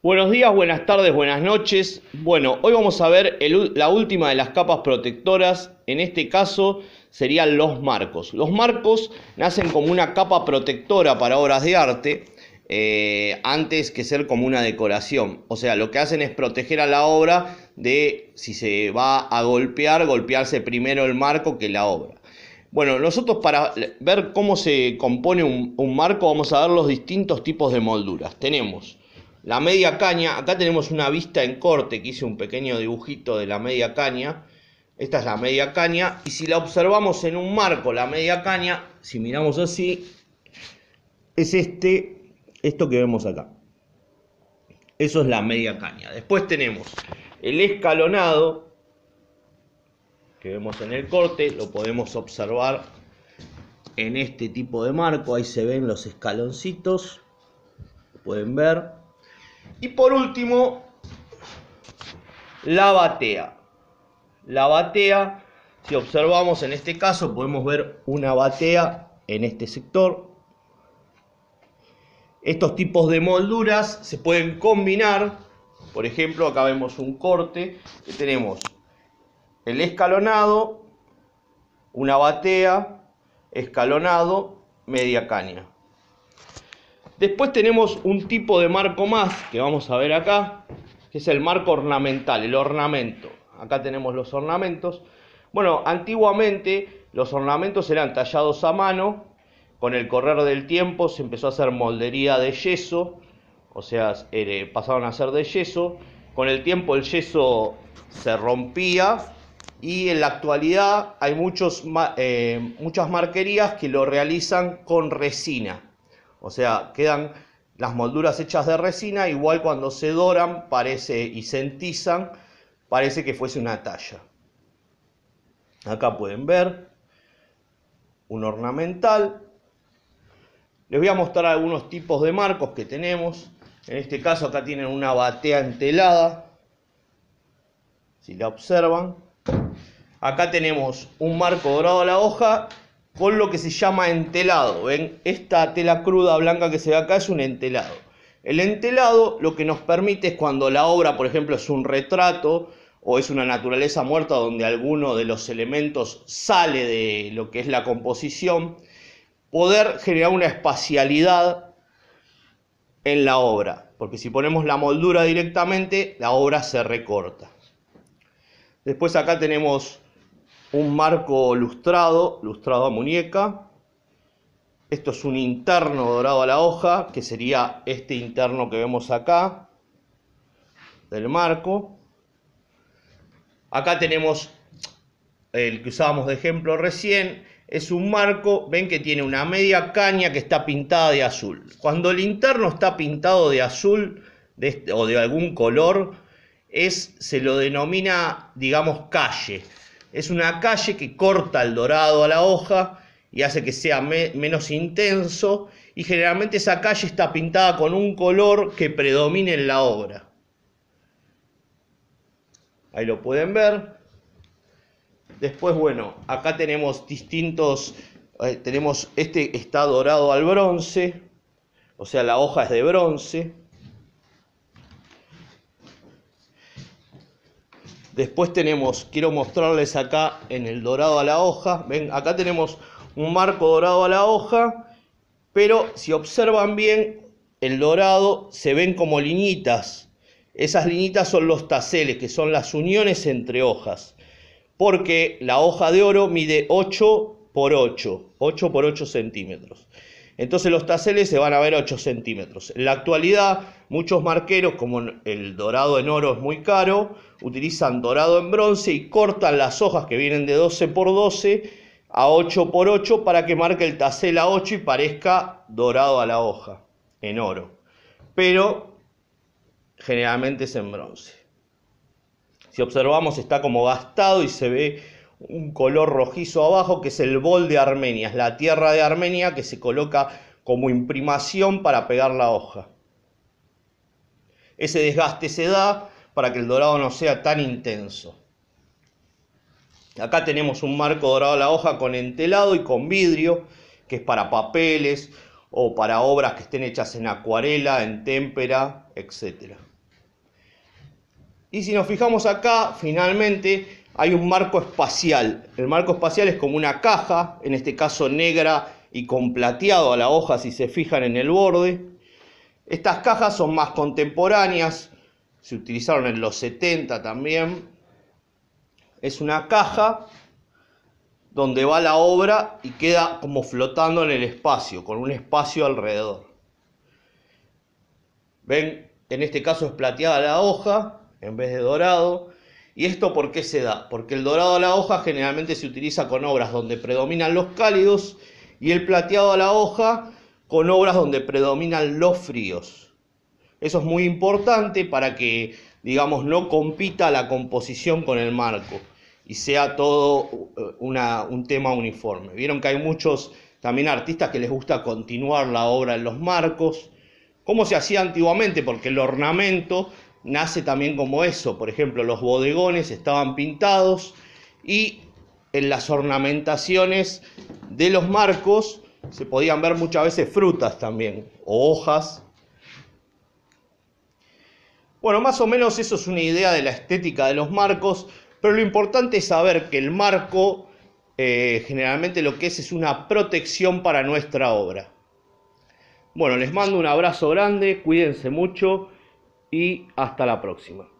Buenos días, buenas tardes, buenas noches. Bueno, hoy vamos a ver la última de las capas protectoras. En este caso serían los marcos. Los marcos nacen como una capa protectora para obras de arte eh, antes que ser como una decoración. O sea, lo que hacen es proteger a la obra de si se va a golpear, golpearse primero el marco que la obra. Bueno, nosotros para ver cómo se compone un marco vamos a ver los distintos tipos de molduras. Tenemos la media caña, acá tenemos una vista en corte que hice un pequeño dibujito de la media caña. Esta es la media caña y si la observamos en un marco, la media caña, si miramos así, es este, esto que vemos acá. Eso es la media caña. Después tenemos el escalonado que vemos en el corte, lo podemos observar en este tipo de marco, ahí se ven los escaloncitos, pueden ver. Y por último, la batea. La batea, si observamos en este caso, podemos ver una batea en este sector. Estos tipos de molduras se pueden combinar. Por ejemplo, acá vemos un corte que tenemos el escalonado, una batea, escalonado, media caña. Después tenemos un tipo de marco más que vamos a ver acá, que es el marco ornamental, el ornamento. Acá tenemos los ornamentos. Bueno, antiguamente los ornamentos eran tallados a mano, con el correr del tiempo se empezó a hacer moldería de yeso, o sea, eh, pasaron a ser de yeso, con el tiempo el yeso se rompía y en la actualidad hay muchos, eh, muchas marquerías que lo realizan con resina. O sea, quedan las molduras hechas de resina, igual cuando se doran parece y se entizan, parece que fuese una talla. Acá pueden ver un ornamental. Les voy a mostrar algunos tipos de marcos que tenemos. En este caso acá tienen una batea entelada, si la observan. Acá tenemos un marco dorado a la hoja con lo que se llama entelado. ¿Ven? Esta tela cruda blanca que se ve acá es un entelado. El entelado lo que nos permite es cuando la obra, por ejemplo, es un retrato o es una naturaleza muerta donde alguno de los elementos sale de lo que es la composición, poder generar una espacialidad en la obra, porque si ponemos la moldura directamente, la obra se recorta. Después acá tenemos un marco lustrado, lustrado a muñeca. Esto es un interno dorado a la hoja, que sería este interno que vemos acá del marco. Acá tenemos el que usábamos de ejemplo recién. Es un marco, ven que tiene una media caña que está pintada de azul. Cuando el interno está pintado de azul este, o de algún color, se lo denomina, digamos, calle. Es una calle que corta el dorado a la hoja y hace que sea menos intenso y generalmente esa calle está pintada con un color que predomina en la obra. Ahí lo pueden ver. Después, bueno, acá tenemos distintos, eh, tenemos este está dorado al bronce, o sea, la hoja es de bronce. Después tenemos, quiero mostrarles acá en el dorado a la hoja, ven, acá tenemos un marco dorado a la hoja, pero si observan bien, el dorado se ven como liñitas. Esas liñitas son los taceles, que son las uniones entre hojas, porque la hoja de oro mide 8 por 8, 8 por 8 centímetros. Entonces los taceles se van a ver a 8 centímetros. En la actualidad, muchos marqueros, como el dorado en oro es muy caro, utilizan dorado en bronce y cortan las hojas que vienen de 12 por 12 a 8 por 8 para que marque el tacel a 8 y parezca dorado a la hoja en oro. Pero generalmente es en bronce. Si observamos está como gastado y se ve un color rojizo abajo, que es el bol de Armenia, es la tierra de Armenia que se coloca como imprimación para pegar la hoja. Ese desgaste se da para que el dorado no sea tan intenso. Acá tenemos un marco dorado a la hoja con entelado y con vidrio, que es para papeles o para obras que estén hechas en acuarela, en témpera, etcétera Y si nos fijamos acá, finalmente hay un marco espacial. El marco espacial es como una caja, en este caso negra y con plateado a la hoja si se fijan en el borde. Estas cajas son más contemporáneas, se utilizaron en los 70 también. Es una caja donde va la obra y queda como flotando en el espacio, con un espacio alrededor. Ven, en este caso es plateada la hoja en vez de dorado ¿Y esto por qué se da? Porque el dorado a la hoja generalmente se utiliza con obras donde predominan los cálidos y el plateado a la hoja con obras donde predominan los fríos. Eso es muy importante para que, digamos, no compita la composición con el marco y sea todo eh, un tema uniforme. Vieron que hay muchos también artistas que les gusta continuar la obra en los marcos, como se hacía antiguamente, porque el ornamento nace también como eso. Por ejemplo, los bodegones estaban pintados y en las ornamentaciones de los marcos se podían ver muchas veces frutas también, o hojas. Bueno, más o menos eso es una idea de la estética de los marcos, pero lo importante es saber que el marco eh, generalmente lo que es es una protección para nuestra obra. Bueno, les mando un abrazo grande, cuídense mucho y hasta la próxima.